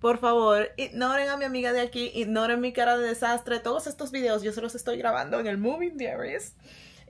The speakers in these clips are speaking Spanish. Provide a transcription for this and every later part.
por favor, ignoren a mi amiga de aquí, ignoren mi cara de desastre. Todos estos videos yo se los estoy grabando en el Moving Diaries.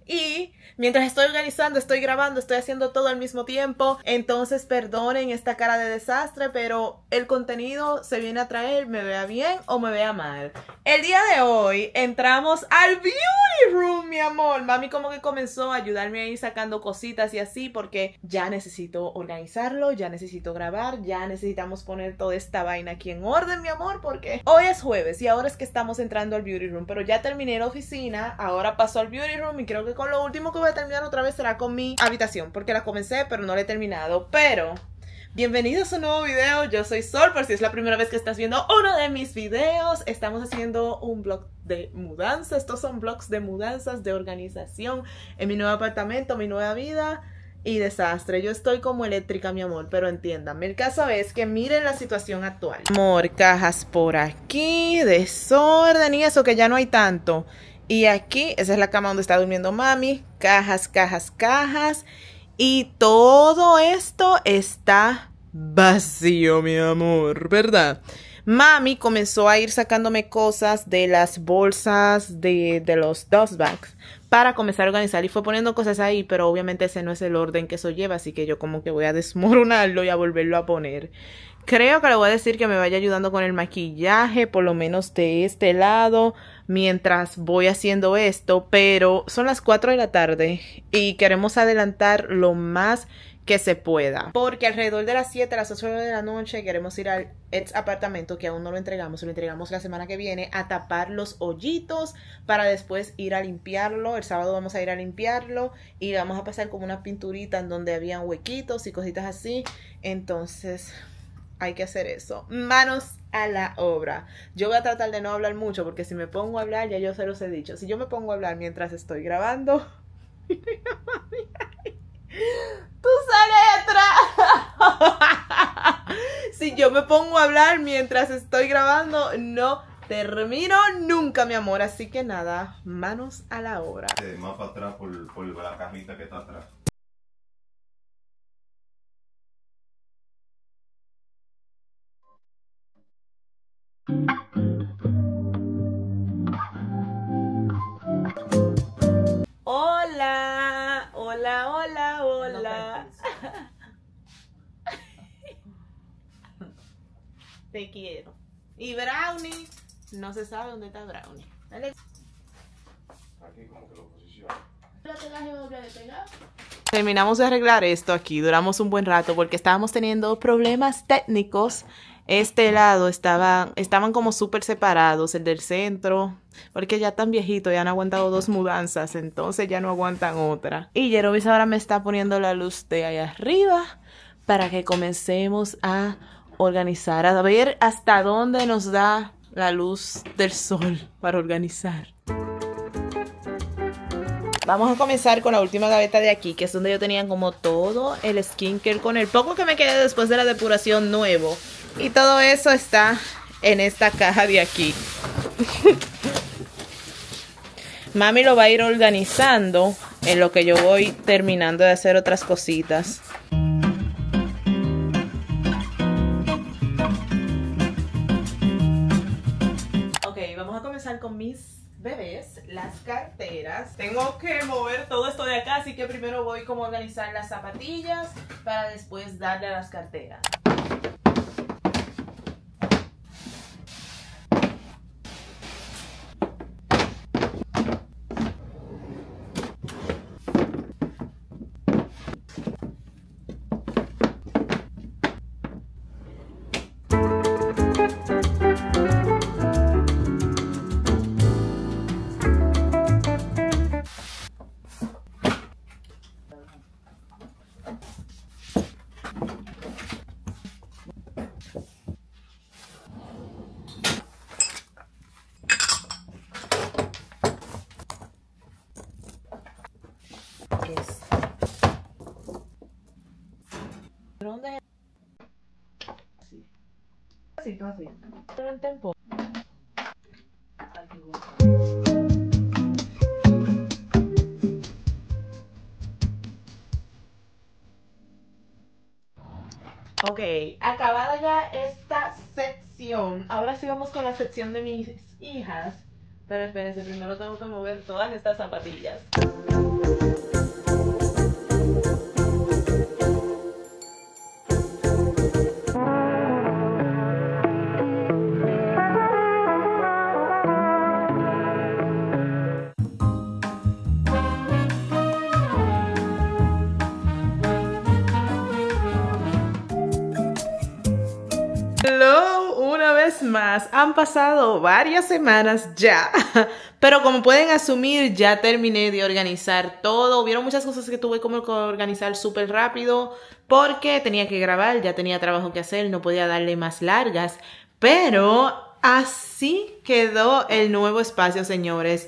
Y mientras estoy organizando, estoy grabando, estoy haciendo todo al mismo tiempo. Entonces, perdonen esta cara de desastre, pero el contenido se viene a traer, me vea bien o me vea mal. El día de hoy entramos al Beauty Room, mi amor. Mami como que comenzó a ayudarme a ir sacando cositas y así porque ya necesito organizarlo, ya necesito grabar, ya necesitamos poner toda esta vaina aquí en orden, mi amor, porque hoy es jueves y ahora es que estamos entrando al Beauty Room, pero ya terminé la oficina, ahora paso al Beauty Room y creo que con lo último que voy a terminar otra vez será con mi habitación, porque la comencé, pero no la he terminado. Pero Bienvenidos a un nuevo video, yo soy Sol, por si es la primera vez que estás viendo uno de mis videos, estamos haciendo un blog de mudanza, estos son blogs de mudanzas, de organización, en mi nuevo apartamento, mi nueva vida y desastre, yo estoy como eléctrica mi amor, pero entiéndanme, el caso es que miren la situación actual. Amor, cajas por aquí, desorden y eso que ya no hay tanto y aquí, esa es la cama donde está durmiendo mami. Cajas, cajas, cajas. Y todo esto está vacío, mi amor, ¿verdad? Mami comenzó a ir sacándome cosas de las bolsas de, los dust bags para comenzar a organizar y fue poniendo cosas ahí, pero obviamente ese no es el orden que eso lleva, así que yo como que voy a desmoronarlo y a volverlo a poner. Creo que le voy a decir que me vaya ayudando con el maquillaje, por lo menos de este lado mientras voy haciendo esto, pero son las 4 de la tarde y queremos adelantar lo más que se pueda. Porque alrededor de las 7, las 8 de la noche queremos ir al ex apartamento que aún no lo entregamos, lo entregamos la semana que viene a tapar los hoyitos para después ir a limpiarlo. El sábado vamos a ir a limpiarlo y vamos a pasar como una pinturita en donde había huequitos y cositas así. Entonces, hay que hacer eso. Manos a la obra. Yo voy a tratar de no hablar mucho porque si me pongo a hablar, ya yo se los he dicho. Si yo me pongo a hablar mientras estoy grabando, tú sale letra. si yo me pongo a hablar mientras estoy grabando, no termino nunca, mi amor. Así que nada, manos a la obra. más para atrás por, la cajita que está atrás. Te quiero. Y Brownie, no se sabe dónde está Brownie. Dale. Terminamos de arreglar esto aquí, duramos un buen rato porque estábamos teniendo problemas técnicos. Este lado estaba, estaban como súper separados, el del centro, porque ya tan viejito, ya han aguantado dos mudanzas, entonces ya no aguantan otra. Y Jerovis ahora me está poniendo la luz de ahí arriba para que comencemos a organizar, a ver hasta dónde nos da la luz del sol para organizar. Vamos a comenzar con la última gaveta de aquí, que es donde yo tenía como todo el skincare con el poco que me quedé después de la depuración nuevo. Y todo eso está en esta caja de aquí. Mami lo va a ir organizando en lo que yo voy terminando de hacer otras cositas. mis bebés, las carteras. Tengo que mover todo esto de acá, así que primero voy como a organizar las zapatillas para después darle a las carteras. es? así. Así, así. Pero en tiempo. Ok, acabada ya esta sección. Ahora sí vamos con la sección de mis hijas. Pero espérense, primero tengo que mover todas estas zapatillas. más, han pasado varias semanas ya, pero como pueden asumir, ya terminé de organizar todo. Hubieron muchas cosas que tuve como que organizar súper rápido porque tenía que grabar, ya tenía trabajo que hacer, no podía darle más largas, pero Así quedó el nuevo espacio, señores.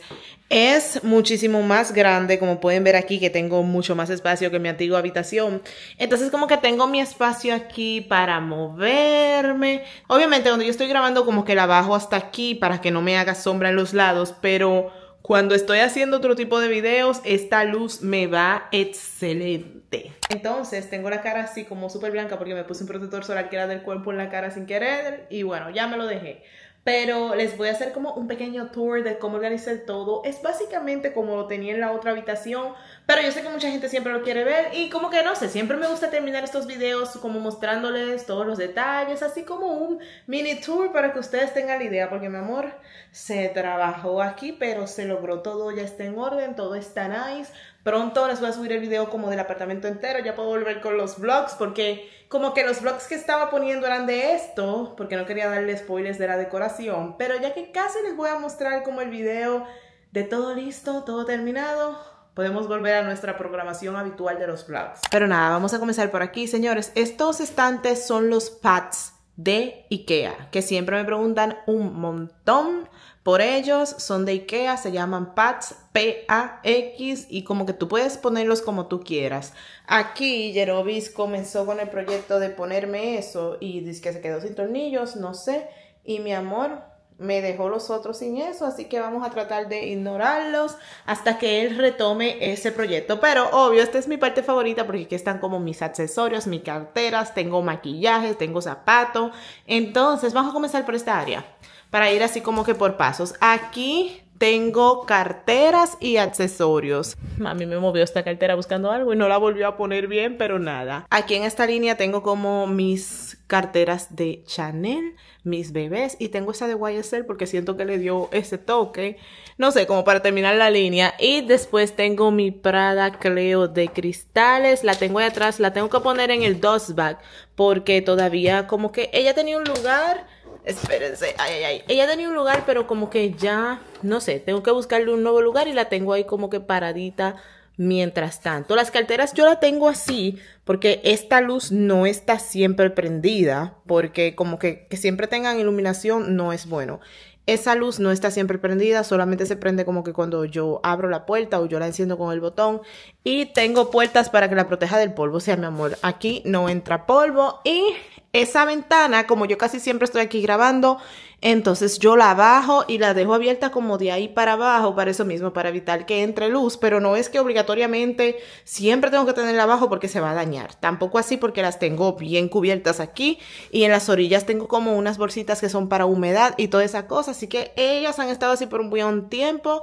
Es muchísimo más grande, como pueden ver aquí, que tengo mucho más espacio que mi antigua habitación. Entonces como que tengo mi espacio aquí para moverme. Obviamente cuando yo estoy grabando como que la bajo hasta aquí para que no me haga sombra en los lados, pero cuando estoy haciendo otro tipo de videos, esta luz me va excelente. Entonces, tengo la cara así como súper blanca porque me puse un protector solar que era del cuerpo en la cara sin querer. Y bueno, ya me lo dejé pero les voy a hacer como un pequeño tour de cómo organizar todo. Es básicamente como lo tenía en la otra habitación, pero yo sé que mucha gente siempre lo quiere ver y como que no sé, siempre me gusta terminar estos videos como mostrándoles todos los detalles, así como un mini tour para que ustedes tengan la idea, porque mi amor se trabajó aquí, pero se logró todo, ya está en orden, todo está nice. Pronto les voy a subir el video como del apartamento entero, ya puedo volver con los vlogs porque como que los vlogs que estaba poniendo eran de esto, porque no quería darle spoilers de la decoración, pero ya que casi les voy a mostrar como el video de todo listo, todo terminado, podemos volver a nuestra programación habitual de los vlogs. Pero nada, vamos a comenzar por aquí, señores. Estos estantes son los pads de IKEA, que siempre me preguntan un montón por ellos, son de IKEA, se llaman Pats, P-A-X, y como que tú puedes ponerlos como tú quieras. Aquí Jerobis comenzó con el proyecto de ponerme eso y dice que se quedó sin tornillos, no sé, y mi amor, me dejó los otros sin eso, así que vamos a tratar de ignorarlos hasta que él retome ese proyecto. Pero obvio, esta es mi parte favorita porque aquí están como mis accesorios, mis carteras, tengo maquillajes tengo zapatos. Entonces, vamos a comenzar por esta área para ir así como que por pasos. Aquí tengo carteras y accesorios. mí me movió esta cartera buscando algo y no la volvió a poner bien, pero nada. Aquí en esta línea tengo como mis carteras de Chanel, mis bebés y tengo esa de YSL porque siento que le dio ese toque. No sé, como para terminar la línea. Y después tengo mi Prada Cleo de cristales. La tengo ahí atrás, la tengo que poner en el dust bag porque todavía como que ella tenía un lugar Espérense, ay, ay, ay. Ella tenía un lugar, pero como que ya, no sé, tengo que buscarle un nuevo lugar y la tengo ahí como que paradita mientras tanto. Las carteras yo la tengo así porque esta luz no está siempre prendida, porque como que, que siempre tengan iluminación no es bueno. Esa luz no está siempre prendida, solamente se prende como que cuando yo abro la puerta o yo la enciendo con el botón. Y tengo puertas para que la proteja del polvo. O sea, mi amor, aquí no entra polvo y esa ventana, como yo casi siempre estoy aquí grabando, entonces yo la bajo y la dejo abierta como de ahí para abajo, para eso mismo, para evitar que entre luz, pero no es que obligatoriamente siempre tengo que tenerla abajo porque se va a dañar. Tampoco así porque las tengo bien cubiertas aquí y en las orillas tengo como unas bolsitas que son para humedad y toda esa cosa, así que ellas han estado así por un buen tiempo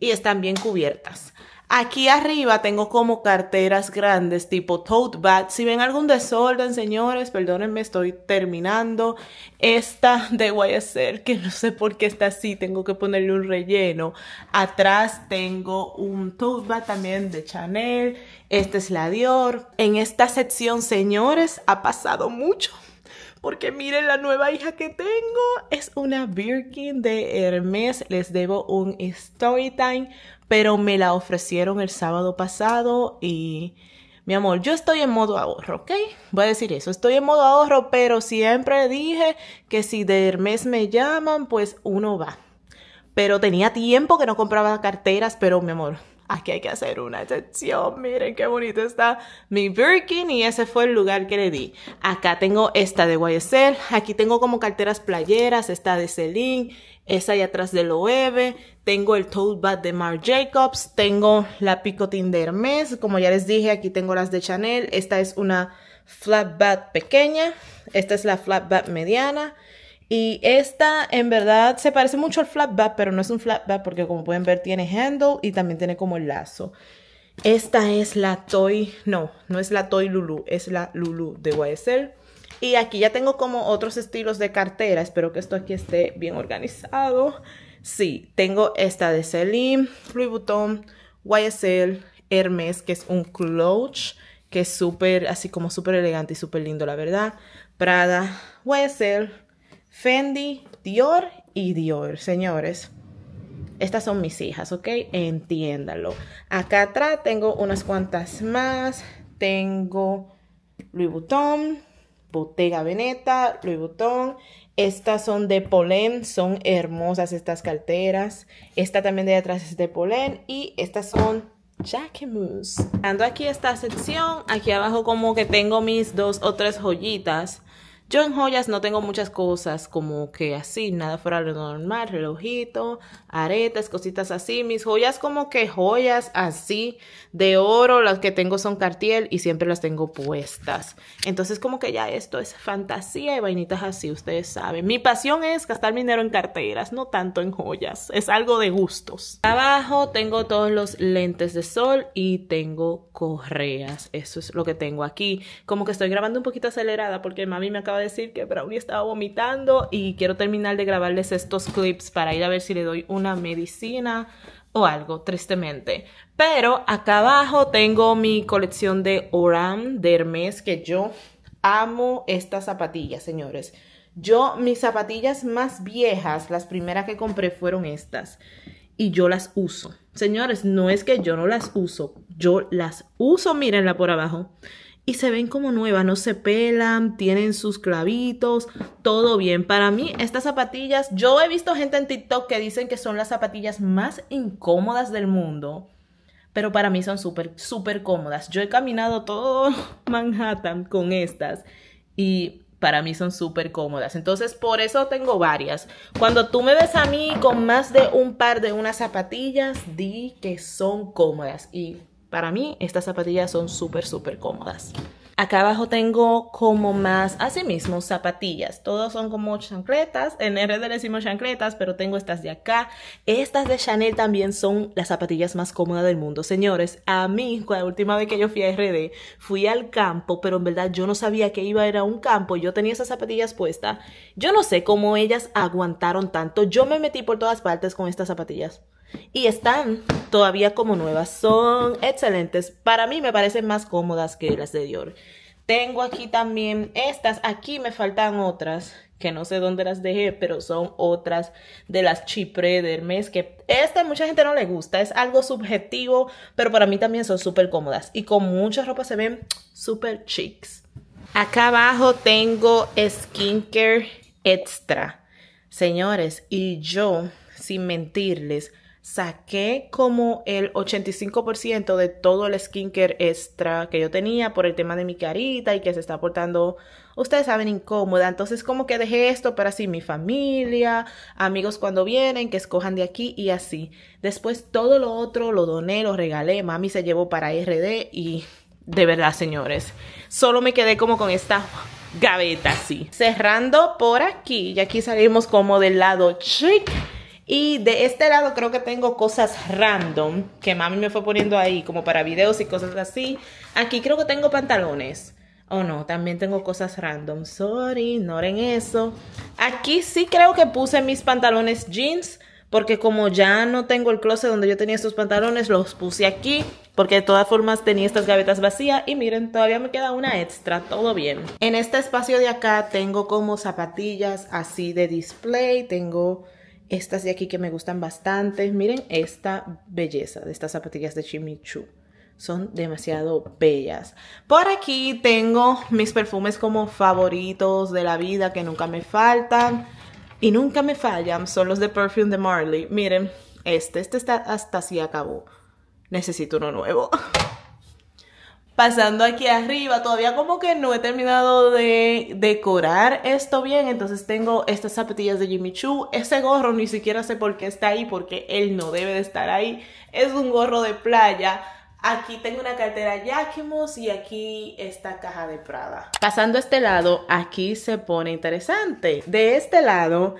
y están bien cubiertas. Aquí arriba tengo como carteras grandes tipo tote bag. Si ven algún desorden, señores, perdónenme, estoy terminando. Esta de YSL, que no sé por qué está así, tengo que ponerle un relleno. Atrás tengo un tote bag también de Chanel. Esta es la Dior. En esta sección, señores, ha pasado mucho porque miren la nueva hija que tengo. Es una Birkin de Hermes. Les debo un story time, pero me la ofrecieron el sábado pasado y mi amor, yo estoy en modo ahorro, ¿ok? Voy a decir eso, estoy en modo ahorro, pero siempre dije que si de Hermes me llaman, pues uno va. Pero tenía tiempo que no compraba carteras, pero mi amor, aquí hay que hacer una excepción. Miren qué bonito está mi Birkin y ese fue el lugar que le di. Acá tengo esta de YSL, aquí tengo como carteras playeras, esta de Celine, esta ahí atrás del OEB, tengo el tote Bat de Marc Jacobs, tengo la Picotin de Hermes, como ya les dije, aquí tengo las de Chanel, esta es una Flat Bat pequeña, esta es la Flat Bat mediana, y esta en verdad se parece mucho al Flat Bat, pero no es un Flat Bat. porque como pueden ver tiene handle y también tiene como el lazo. Esta es la Toy, no, no es la Toy Lulu, es la Lulu de YSL. Y aquí ya tengo como otros estilos de cartera. Espero que esto aquí esté bien organizado. Sí, tengo esta de Celine, Louis Vuitton, YSL, Hermes, que es un clutch, que es súper, así como súper elegante y súper lindo, la verdad. Prada, YSL, Fendi, Dior y Dior, señores. Estas son mis hijas, ¿ok? Entiéndalo. Acá atrás tengo unas cuantas más. Tengo Louis Vuitton, Botega Veneta, Louis Vuitton. Estas son de Polen. son hermosas estas carteras. Esta también de atrás es de Polen. y estas son Jacquemus. Ando aquí esta sección, aquí abajo como que tengo mis dos o tres joyitas yo en joyas no tengo muchas cosas como que así, nada fuera de lo normal, relojito, aretes, cositas así. Mis joyas como que joyas así de oro, las que tengo son cartiel y siempre las tengo puestas. Entonces como que ya esto es fantasía y vainitas así, ustedes saben. Mi pasión es gastar dinero en carteras, no tanto en joyas, es algo de gustos. Abajo tengo todos los lentes de sol y tengo correas, eso es lo que tengo aquí. Como que estoy grabando un poquito acelerada porque mami me acaba de decir que Brownie estaba vomitando y quiero terminar de grabarles estos clips para ir a ver si le doy una medicina o algo, tristemente. Pero acá abajo tengo mi colección de Oram de Hermes que yo amo estas zapatillas, señores. Yo, mis zapatillas más viejas, las primeras que compré fueron estas. Y yo las uso. Señores, no es que yo no las uso. Yo las uso, mírenla por abajo y se ven como nuevas, no se pelan, tienen sus clavitos, todo bien. Para mí, estas zapatillas, yo he visto gente en TikTok que dicen que son las zapatillas más incómodas del mundo, pero para mí son súper, súper cómodas. Yo he caminado todo Manhattan con estas y para mí son súper cómodas. Entonces, por eso tengo varias. Cuando tú me ves a mí con más de un par de unas zapatillas, di que son cómodas y para mí, estas zapatillas son súper, súper cómodas. Acá abajo tengo como más, así mismo, zapatillas. Todas son como chancletas. En RD le decimos chancletas, pero tengo estas de acá. Estas de Chanel también son las zapatillas más cómodas del mundo. Señores, a mí, la última vez que yo fui a RD, fui al campo, pero en verdad yo no sabía que iba a ir a un campo. Yo tenía esas zapatillas puestas. Yo no sé cómo ellas aguantaron tanto. Yo me metí por todas partes con estas zapatillas y están todavía como nuevas. Son excelentes. Para mí me parecen más cómodas que las de Dior. Tengo aquí también estas. Aquí me faltan otras que no sé dónde las dejé, pero son otras de las chipre de Hermes que esta mucha gente no le gusta, es algo subjetivo, pero para mí también son súper cómodas y con muchas ropas se ven súper chics. Acá abajo tengo skincare extra. Señores, y yo, sin mentirles, saqué como el 85% de todo el skincare extra que yo tenía por el tema de mi carita y que se está portando, ustedes saben, incómoda. Entonces como que dejé esto para así mi familia, amigos cuando vienen, que escojan de aquí y así. Después todo lo otro lo doné, lo regalé, mami se llevó para RD y de verdad, señores, solo me quedé como con esta gaveta así. Cerrando por aquí, y aquí salimos como del lado chic y de este lado creo que tengo cosas random que mami me fue poniendo ahí, como para videos y cosas así. Aquí creo que tengo pantalones. Oh no, también tengo cosas random. Sorry, no ignoren eso. Aquí sí creo que puse mis pantalones jeans. Porque como ya no tengo el closet donde yo tenía estos pantalones, los puse aquí. Porque de todas formas tenía estas gavetas vacías. Y miren, todavía me queda una extra. Todo bien. En este espacio de acá tengo como zapatillas así de display. Tengo estas de aquí que me gustan bastante. Miren esta belleza de estas zapatillas de Chimichu. Son demasiado bellas. Por aquí tengo mis perfumes como favoritos de la vida que nunca me faltan. Y nunca me fallan. Son los de Perfume de Marley. Miren, este, este está hasta si acabó. Necesito uno nuevo. Pasando aquí arriba, todavía como que no he terminado de decorar esto bien, entonces tengo estas zapatillas de Jimmy Choo, ese gorro ni siquiera sé por qué está ahí, porque él no debe de estar ahí, es un gorro de playa, Aquí tengo una cartera Jacquemus y aquí esta caja de Prada. Pasando a este lado, aquí se pone interesante. De este lado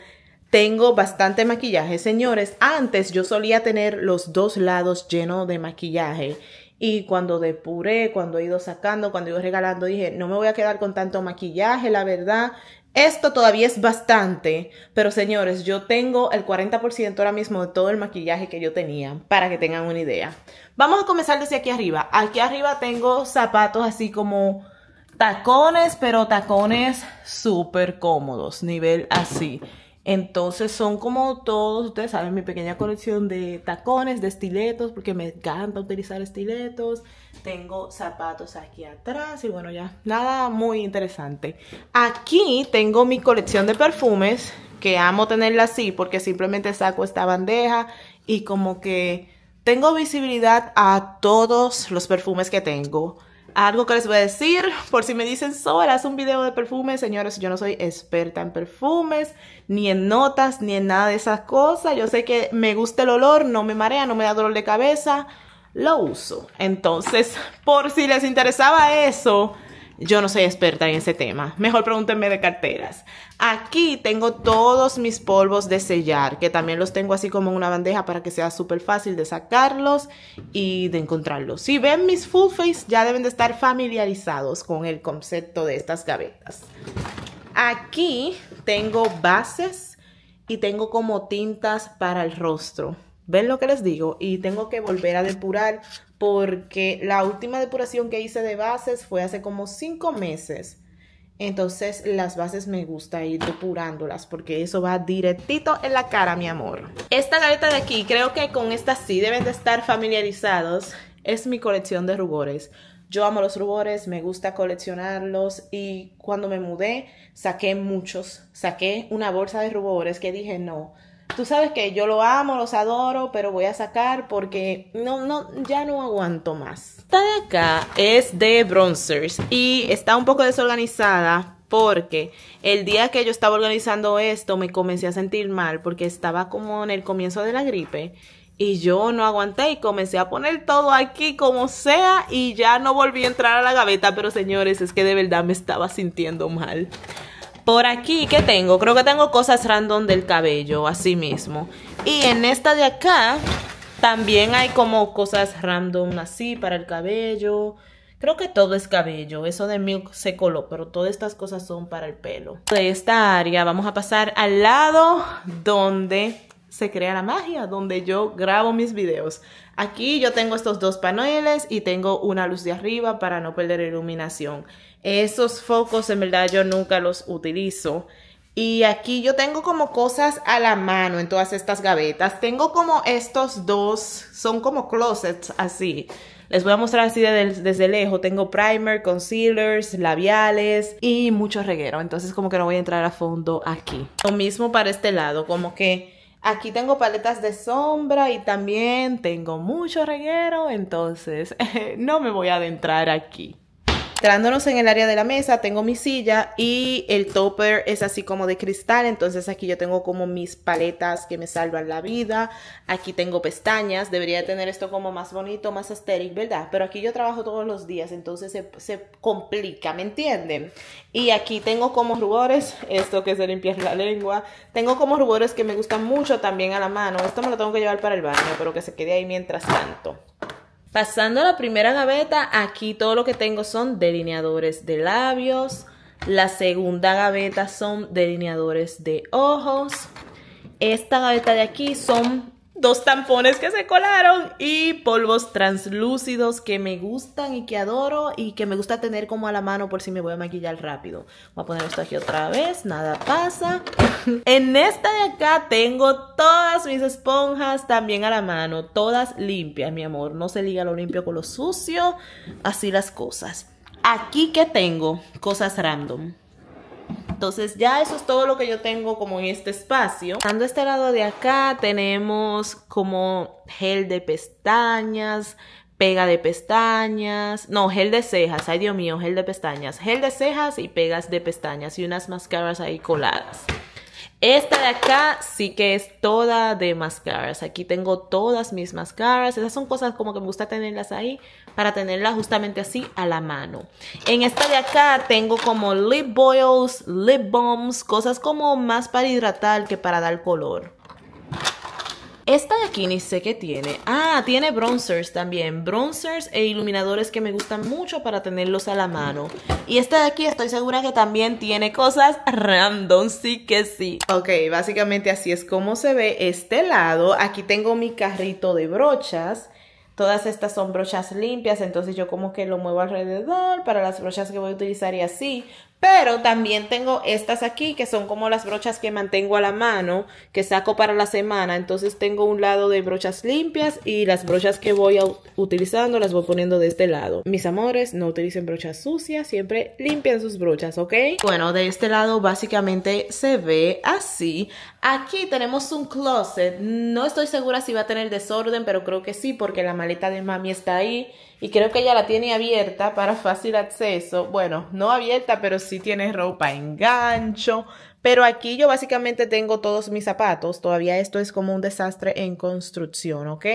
tengo bastante maquillaje. Señores, antes yo solía tener los dos lados llenos de maquillaje y cuando depuré, cuando he ido sacando, cuando he ido regalando, dije, no me voy a quedar con tanto maquillaje, la verdad. Esto todavía es bastante, pero señores, yo tengo el 40% ahora mismo de todo el maquillaje que yo tenía, para que tengan una idea. Vamos a comenzar desde aquí arriba. Aquí arriba tengo zapatos así como tacones, pero tacones súper cómodos, nivel así. Entonces son como todos, ustedes saben, mi pequeña colección de tacones, de estiletos, porque me encanta utilizar estiletos. Tengo zapatos aquí atrás y bueno, ya nada muy interesante. Aquí tengo mi colección de perfumes, que amo tenerla así porque simplemente saco esta bandeja y como que tengo visibilidad a todos los perfumes que tengo. Algo que les voy a decir, por si me dicen, Sol, haz un video de perfumes, señores, yo no soy experta en perfumes, ni en notas, ni en nada de esas cosas. Yo sé que me gusta el olor, no me marea, no me da dolor de cabeza, lo uso. Entonces, por si les interesaba eso, yo no soy experta en ese tema. Mejor pregúntenme de carteras. Aquí tengo todos mis polvos de sellar, que también los tengo así como en una bandeja para que sea súper fácil de sacarlos y de encontrarlos. Si ven mis full face, ya deben de estar familiarizados con el concepto de estas gavetas. Aquí tengo bases y tengo como tintas para el rostro. ¿Ven lo que les digo? Y tengo que volver a depurar porque la última depuración que hice de bases fue hace como cinco meses. Entonces las bases me gusta ir depurándolas porque eso va directito en la cara, mi amor. Esta galleta de aquí, creo que con esta sí deben de estar familiarizados. Es mi colección de rubores. Yo amo los rubores, me gusta coleccionarlos y cuando me mudé saqué muchos. Saqué una bolsa de rubores que dije no tú sabes que yo lo amo, los adoro, pero voy a sacar porque no, no, ya no aguanto más. Esta de acá es de bronzers y está un poco desorganizada porque el día que yo estaba organizando esto me comencé a sentir mal porque estaba como en el comienzo de la gripe. Y yo no aguanté y comencé a poner todo aquí como sea y ya no volví a entrar a la gaveta, pero señores, es que de verdad me estaba sintiendo mal. Por aquí, ¿qué tengo? Creo que tengo cosas random del cabello, así mismo. Y en esta de acá, también hay como cosas random así para el cabello. Creo que todo es cabello, eso de Milk se coló, pero todas estas cosas son para el pelo. De esta área vamos a pasar al lado donde se crea la magia, donde yo grabo mis videos. Aquí yo tengo estos dos paneles y tengo una luz de arriba para no perder iluminación. Esos focos en verdad yo nunca los utilizo. Y aquí yo tengo como cosas a la mano en todas estas gavetas. Tengo como estos dos, son como closets así. Les voy a mostrar así desde, desde, lejos. Tengo primer, concealers, labiales y mucho reguero. Entonces como que no voy a entrar a fondo aquí. Lo mismo para este lado, como que aquí tengo paletas de sombra y también tengo mucho reguero. Entonces no me voy a adentrar aquí. Entrándonos en el área de la mesa, tengo mi silla y el topper es así como de cristal, entonces aquí yo tengo como mis paletas que me salvan la vida, aquí tengo pestañas, debería tener esto como más bonito, más estéril, ¿verdad? Pero aquí yo trabajo todos los días, entonces se, se complica, ¿me entienden? Y aquí tengo como rubores, esto que se limpia la lengua, tengo como rubores que me gustan mucho también a la mano, esto me lo tengo que llevar para el baño, pero que se quede ahí mientras tanto. Pasando a la primera gaveta, aquí todo lo que tengo son delineadores de labios. La segunda gaveta son delineadores de ojos. Esta gaveta de aquí son dos tampones que se colaron y polvos translúcidos que me gustan y que adoro y que me gusta tener como a la mano por si me voy a maquillar rápido. Voy a poner esto aquí otra vez, nada pasa. en esta de acá tengo todas mis esponjas también a la mano, todas limpias, mi amor. No se liga lo limpio con lo sucio, así las cosas. Aquí que tengo cosas random. Entonces ya eso es todo lo que yo tengo como en este espacio. Dando este lado de acá tenemos como gel de pestañas, pega de pestañas, no, gel de cejas, ay Dios mío, gel de pestañas, gel de cejas y pegas de pestañas y unas máscaras ahí coladas. Esta de acá sí que es toda de máscaras. Aquí tengo todas mis máscaras. Esas son cosas como que me gusta tenerlas ahí para tenerlas justamente así a la mano. En esta de acá tengo como lip boils, lip balms, cosas como más para hidratar que para dar color. Esta de aquí ni sé qué tiene. Ah, tiene bronzers también. Bronzers e iluminadores que me gustan mucho para tenerlos a la mano. Y esta de aquí estoy segura que también tiene cosas random, sí que sí. Ok, básicamente así es como se ve este lado. Aquí tengo mi carrito de brochas. Todas estas son brochas limpias, entonces yo como que lo muevo alrededor para las brochas que voy a utilizar y así. Pero también tengo estas aquí, que son como las brochas que mantengo a la mano, que saco para la semana. Entonces tengo un lado de brochas limpias y las brochas que voy utilizando las voy poniendo de este lado. Mis amores, no utilicen brochas sucias, siempre limpian sus brochas, ¿ok? Bueno, de este lado básicamente se ve así. Aquí tenemos un closet. No estoy segura si va a tener desorden, pero creo que sí, porque la maleta de mami está ahí. Y creo que ella la tiene abierta para fácil acceso. Bueno, no abierta, pero sí si tienes ropa en gancho. Pero aquí yo básicamente tengo todos mis zapatos. Todavía esto es como un desastre en construcción, ¿ok?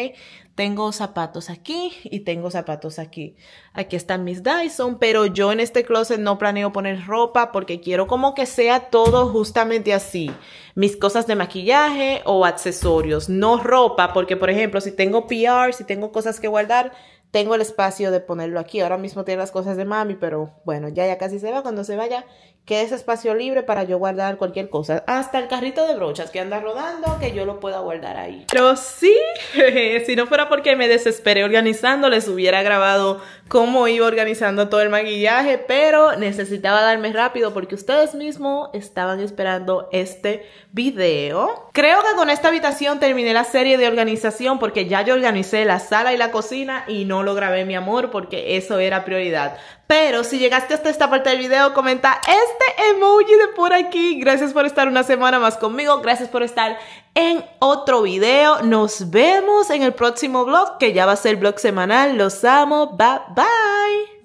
Tengo zapatos aquí y tengo zapatos aquí. Aquí están mis Dyson, pero yo en este closet no planeo poner ropa porque quiero como que sea todo justamente así. Mis cosas de maquillaje o accesorios, no ropa, porque por ejemplo, si tengo PR, si tengo cosas que guardar, tengo el espacio de ponerlo aquí. Ahora mismo tiene las cosas de mami, pero bueno, ya, ya casi se va. Cuando se vaya, Queda ese espacio libre para yo guardar cualquier cosa. Hasta el carrito de brochas que anda rodando, que yo lo pueda guardar ahí. Pero sí, si no fuera porque me desesperé organizando, les hubiera grabado cómo iba organizando todo el maquillaje, pero necesitaba darme rápido porque ustedes mismos estaban esperando este video. Creo que con esta habitación terminé la serie de organización porque ya yo organicé la sala y la cocina y no lo grabé, mi amor, porque eso era prioridad. Pero si llegaste hasta esta parte del video, comenta este emoji de por aquí. Gracias por estar una semana más conmigo. Gracias por estar en otro video. Nos vemos en el próximo vlog, que ya va a ser vlog semanal. Los amo. Bye bye.